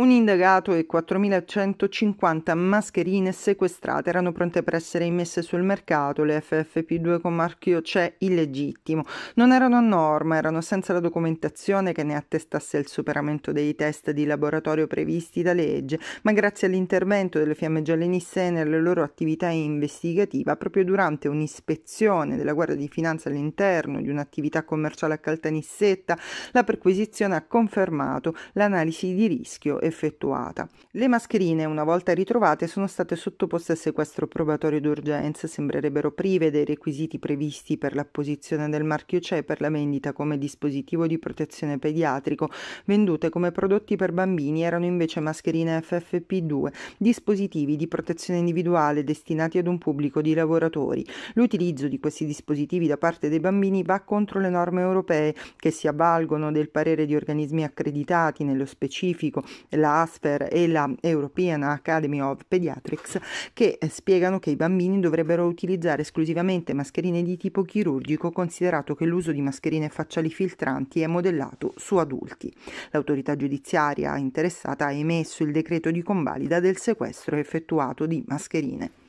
un indagato e 4.150 mascherine sequestrate erano pronte per essere immesse sul mercato, le FFP2 con marchio CE illegittimo. Non erano a norma, erano senza la documentazione che ne attestasse il superamento dei test di laboratorio previsti da legge, ma grazie all'intervento delle fiamme gialle e nella loro attività investigativa, proprio durante un'ispezione della Guardia di Finanza all'interno di un'attività commerciale a Caltanissetta, la perquisizione ha confermato l'analisi di rischio e effettuata. Le mascherine, una volta ritrovate, sono state sottoposte a sequestro probatorio d'urgenza, sembrerebbero prive dei requisiti previsti per l'apposizione del marchio CE per la vendita come dispositivo di protezione pediatrico, vendute come prodotti per bambini erano invece mascherine FFP2, dispositivi di protezione individuale destinati ad un pubblico di lavoratori. L'utilizzo di questi dispositivi da parte dei bambini va contro le norme europee che si avvalgono del parere di organismi accreditati, nello specifico la ASPER e la European Academy of Pediatrics, che eh, spiegano che i bambini dovrebbero utilizzare esclusivamente mascherine di tipo chirurgico, considerato che l'uso di mascherine facciali filtranti è modellato su adulti. L'autorità giudiziaria interessata ha emesso il decreto di convalida del sequestro effettuato di mascherine.